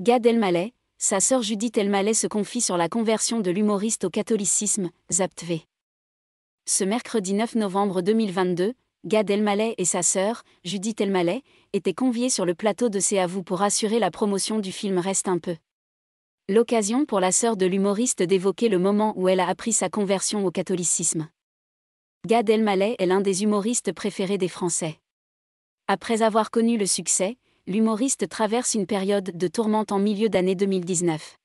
Gad Elmaleh, sa sœur Judith Elmaleh se confie sur la conversion de l'humoriste au catholicisme, Zaptv. Ce mercredi 9 novembre 2022, Gad Elmaleh et sa sœur, Judith Elmaleh, étaient conviés sur le plateau de C'est à vous pour assurer la promotion du film Reste un peu. L'occasion pour la sœur de l'humoriste d'évoquer le moment où elle a appris sa conversion au catholicisme. Gad Elmaleh est l'un des humoristes préférés des Français. Après avoir connu le succès, l'humoriste traverse une période de tourmente en milieu d'année 2019.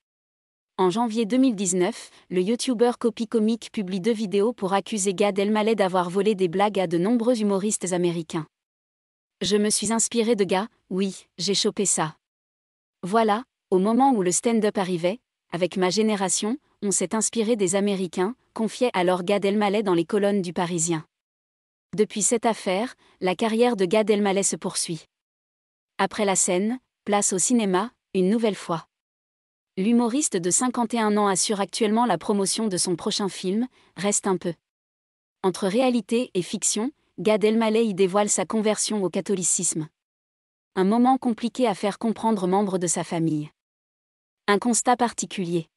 En janvier 2019, le youtubeur Copy Comic publie deux vidéos pour accuser Gad Elmaleh d'avoir volé des blagues à de nombreux humoristes américains. Je me suis inspiré de Gad, oui, j'ai chopé ça. Voilà, au moment où le stand-up arrivait, avec ma génération, on s'est inspiré des Américains, confiait alors Gad Elmaleh dans les colonnes du Parisien. Depuis cette affaire, la carrière de Gad Elmaleh se poursuit. Après la scène, place au cinéma, une nouvelle fois. L'humoriste de 51 ans assure actuellement la promotion de son prochain film, Reste un peu. Entre réalité et fiction, Gad Elmaleh y dévoile sa conversion au catholicisme. Un moment compliqué à faire comprendre membres de sa famille. Un constat particulier.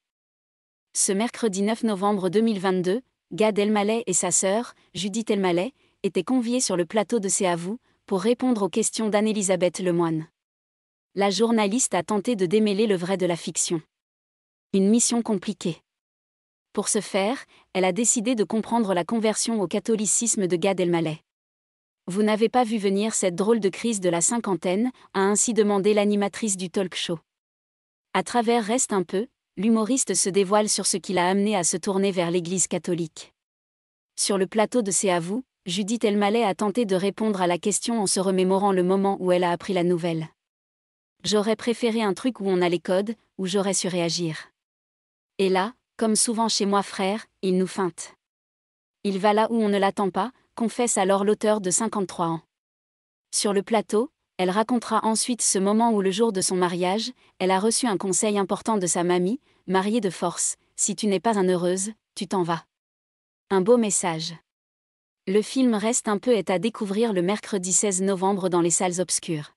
Ce mercredi 9 novembre 2022, Gad Elmaleh et sa sœur, Judith Elmaleh, étaient conviés sur le plateau de C'est à vous, pour répondre aux questions d'Anne-Elisabeth Lemoine. La journaliste a tenté de démêler le vrai de la fiction. Une mission compliquée. Pour ce faire, elle a décidé de comprendre la conversion au catholicisme de Gad Elmaleh. Vous n'avez pas vu venir cette drôle de crise de la cinquantaine, a ainsi demandé l'animatrice du talk show. À travers Reste un peu, l'humoriste se dévoile sur ce qui l'a amené à se tourner vers l'Église catholique. Sur le plateau de C'est à vous, Judith Elmaleh a tenté de répondre à la question en se remémorant le moment où elle a appris la nouvelle. J'aurais préféré un truc où on a les codes, où j'aurais su réagir. Et là, comme souvent chez moi frère, il nous feinte. Il va là où on ne l'attend pas, confesse alors l'auteur de 53 ans. Sur le plateau, elle racontera ensuite ce moment où le jour de son mariage, elle a reçu un conseil important de sa mamie, mariée de force, si tu n'es pas un heureuse, tu t'en vas. Un beau message. Le film Reste un peu est à découvrir le mercredi 16 novembre dans les salles obscures.